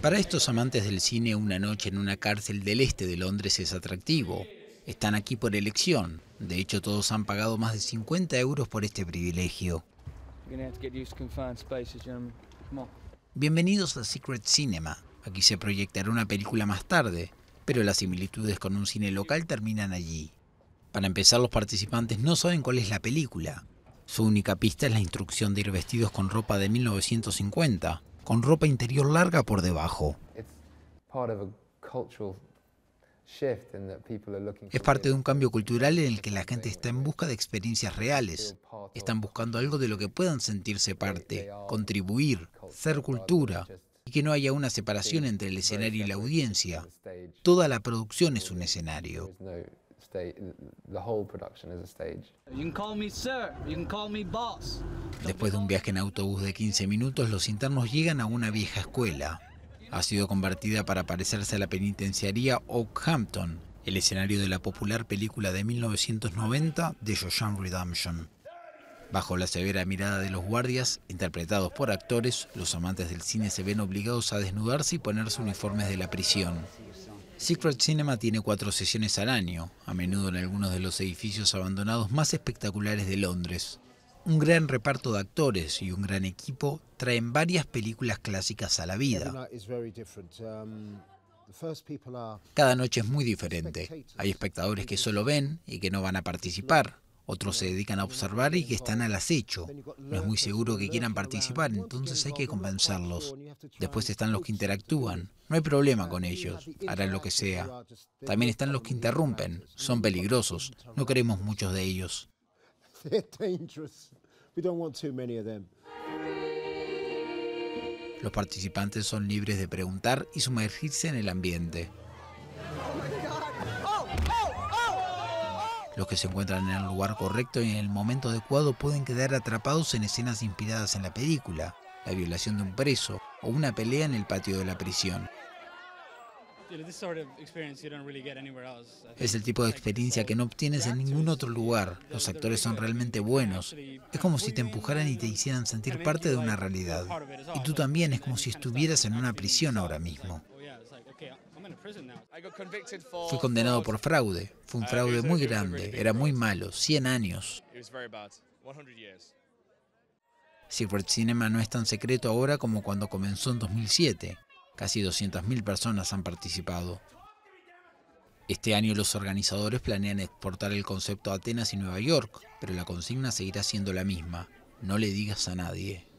Para estos amantes del cine, una noche en una cárcel del este de Londres es atractivo. Están aquí por elección. De hecho, todos han pagado más de 50 euros por este privilegio. Bienvenidos a Secret Cinema. Aquí se proyectará una película más tarde, pero las similitudes con un cine local terminan allí. Para empezar, los participantes no saben cuál es la película. Su única pista es la instrucción de ir vestidos con ropa de 1950, con ropa interior larga por debajo. Es parte de un cambio cultural en el que la gente está en busca de experiencias reales. Están buscando algo de lo que puedan sentirse parte, contribuir, ser cultura, y que no haya una separación entre el escenario y la audiencia. Toda la producción es un escenario the whole production is a stage. You can call boss. Después de un viaje en autobús de 15 minutos, los internos llegan a una vieja escuela. Ha sido convertida para parecerse a la penitenciaría Oakhampton, el escenario de la popular película de 1990 de john Redemption. Bajo la severa mirada de los guardias, interpretados por actores, los amantes del cine se ven obligados a desnudarse y ponerse uniformes de la prisión. Secret Cinema tiene cuatro sesiones al año, a menudo en algunos de los edificios abandonados más espectaculares de Londres. Un gran reparto de actores y un gran equipo traen varias películas clásicas a la vida. Um, Cada noche es muy diferente. Hay espectadores que solo ven y que no van a participar. Otros se dedican a observar y que están al acecho. No es muy seguro que quieran participar, entonces hay que compensarlos. Después están los que interactúan. No hay problema con ellos. Harán lo que sea. También están los que interrumpen. Son peligrosos. No queremos muchos de ellos. Los participantes son libres de preguntar y sumergirse en el ambiente. Los que se encuentran en el lugar correcto y en el momento adecuado pueden quedar atrapados en escenas inspiradas en la película, la violación de un preso o una pelea en el patio de la prisión. Es el tipo de experiencia que no obtienes en ningún otro lugar. Los actores son realmente buenos. Es como si te empujaran y te hicieran sentir parte de una realidad. Y tú también es como si estuvieras en una prisión ahora mismo. Fui condenado por fraude. Fue un uh, fraude muy grande. Era muy malo. 100 años. Secret Cinema no es tan secreto ahora como cuando comenzó en 2007. Casi 200.000 personas han participado. Este año los organizadores planean exportar el concepto a Atenas y Nueva York, pero la consigna seguirá siendo la misma. No le digas a nadie.